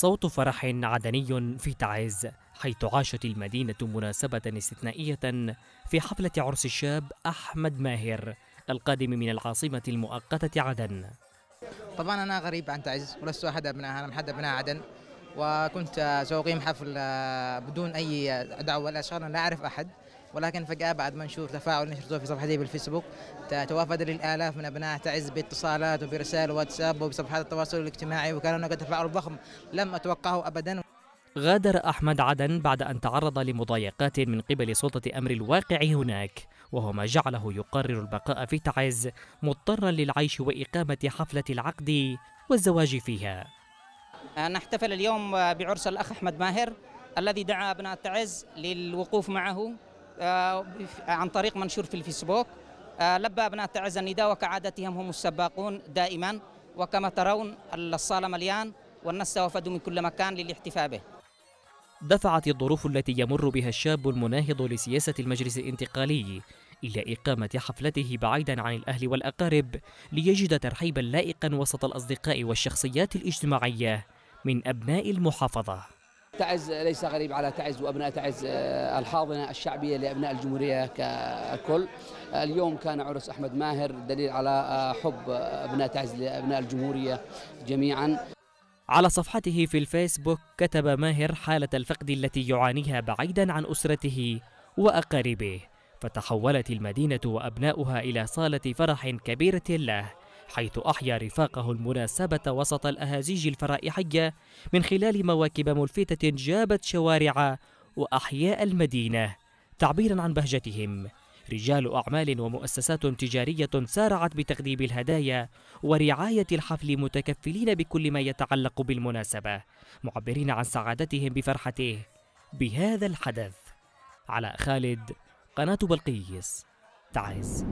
صوت فرح عدني في تعز حيث عاشت المدينة مناسبة استثنائية في حفلة عرس الشاب أحمد ماهر القادم من العاصمة المؤقتة عدن طبعا أنا غريب عن تعز ولست أحد أبنائها أنا محد أحد أبناء عدن وكنت سأقيم حفل آه، بدون أي دعوة ولا شغل لا أعرف أحد ولكن فجأة بعد ما نشوف تفاعل نشرته في صفحته بالفيسبوك توافد للآلاف من أبناء تعز باتصالات وبرسائل واتساب وبصفحات التواصل الاجتماعي وكان هناك تفاعل ضخم لم أتوقعه أبدا غادر أحمد عدن بعد أن تعرض لمضايقات من قبل سلطة أمر الواقع هناك وهو ما جعله يقرر البقاء في تعز مضطرا للعيش وإقامة حفلة العقد والزواج فيها نحتفل اليوم بعرس الأخ أحمد ماهر الذي دعا أبناء تعز للوقوف معه عن طريق منشور في الفيسبوك آه، لبى أبناء تعز النداء وكعادتهم هم السباقون دائما وكما ترون الصالة مليان والناس توافدوا من كل مكان للاحتفاء به دفعت الظروف التي يمر بها الشاب المناهض لسياسة المجلس الانتقالي إلى إقامة حفلته بعيدا عن الأهل والأقارب ليجد ترحيبا لائقا وسط الأصدقاء والشخصيات الاجتماعية من أبناء المحافظة تعز ليس غريب على تعز وابناء تعز آه، الحاضنه الشعبيه لابناء الجمهوريه ككل. آه، اليوم كان عرس احمد ماهر دليل على آه، حب ابناء تعز لابناء الجمهوريه جميعا. على صفحته في الفيسبوك كتب ماهر حالة الفقد التي يعانيها بعيدا عن أسرته وأقاربه فتحولت المدينة وأبناؤها إلى صالة فرح كبيرة له حيث أحيا رفاقه المناسبة وسط الأهازيج الفرائحية من خلال مواكب ملفتة جابت شوارع وأحياء المدينة تعبيرا عن بهجتهم رجال أعمال ومؤسسات تجارية سارعت بتقديم الهدايا ورعاية الحفل متكفلين بكل ما يتعلق بالمناسبة معبرين عن سعادتهم بفرحته بهذا الحدث على خالد قناة بلقيس تعز